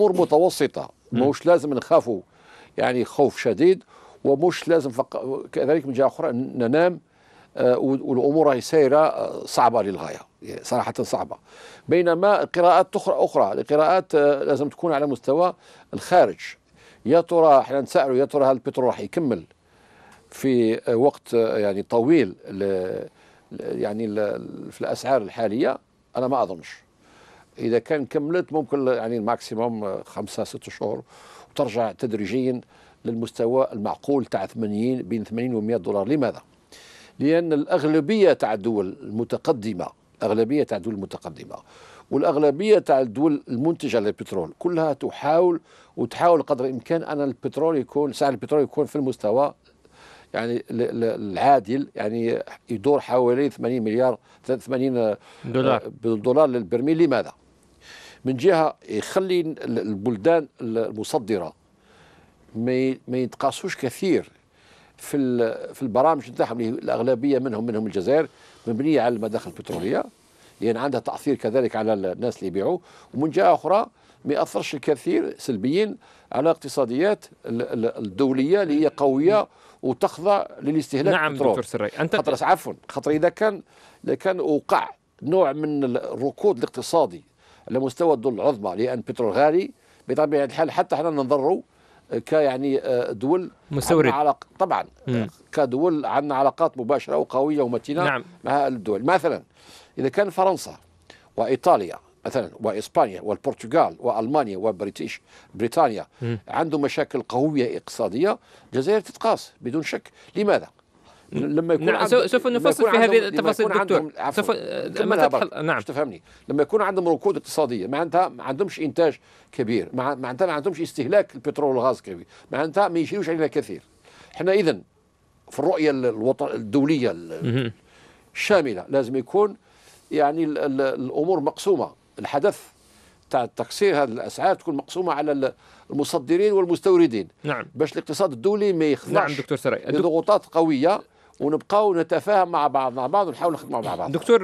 امور متوسطه مش لازم نخافوا يعني خوف شديد ومش لازم فق... كذلك من جهه اخرى ننام آه والامور هي سايره آه، صعبه للغايه يعني صراحه صعبه بينما قراءات اخرى اخرى القراءات آه لازم تكون على مستوى الخارج يا ترى احنا نسالوا يا ترى هل البترول راح يكمل في آه، وقت آه، يعني طويل ل... يعني ل... في الاسعار الحاليه انا ما اظنش اذا كان كملت ممكن يعني الماكسيموم آه، خمسه ست شهور وترجع تدريجيا للمستوى المعقول تاع 80 بين 80 و 100 دولار لماذا؟ لان الاغلبيه تاع الدول المتقدمه اغلبيه تاع الدول المتقدمه والاغلبيه تاع الدول المنتجه للبترول كلها تحاول وتحاول قدر الامكان ان البترول يكون سعر البترول يكون في المستوى يعني العادل يعني يدور حوالي 80 مليار 80 آه، دولار آه، دولار للبرميل لماذا؟ من جهه يخلي البلدان المصدره ما يتقاسوش كثير في في البرامج نتاعهم الاغلبيه منهم منهم الجزائر مبنيه على المداخل البتروليه لان عندها تاثير كذلك على الناس اللي يبيعوا ومن جهه اخرى ما ياثرش الكثير سلبيا على اقتصاديات الدوليه اللي هي قويه وتخضع للاستهلاك نعم البترول. دكتور سراي انت خطر عفوا خطر اذا كان اذا كان وقع نوع من الركود الاقتصادي لمستوى الدول العظمى لان بترول غالي بطبيعه الحال حتى احنا ننظروا آه، كيعني آه، دول مستورد علاق... طبعا آه، مم. كدول عندنا علاقات مباشره وقويه ومتينه نعم. مع الدول مثلا اذا كان فرنسا وايطاليا مثلا واسبانيا والبرتغال والمانيا وبريتش بريطانيا عندهم مشاكل قويه اقتصاديه الجزائر تتقاس بدون شك لماذا لما يكون نعم سوف نفصل في هذه التفاصيل دكتور سوف ما تدخل نعم تفهمني لما يكون عندهم ركود اقتصاديه معناتها ما عندهمش انتاج كبير معناتها ما عندهمش استهلاك البترول والغاز كبير معناتها ما يشيلوش علينا كثير احنا اذا في الرؤيه الوطن الدوليه الشامله لازم يكون يعني الامور مقسومه الحدث تاع تقصير هذه الاسعار تكون مقسومه على المصدرين والمستوردين نعم باش الاقتصاد الدولي ما يخضعش نعم دكتور سراي لضغوطات قويه ونبقاو نتفاهم مع بعضنا بعض ونحاول نخدموا مع بعض دكتور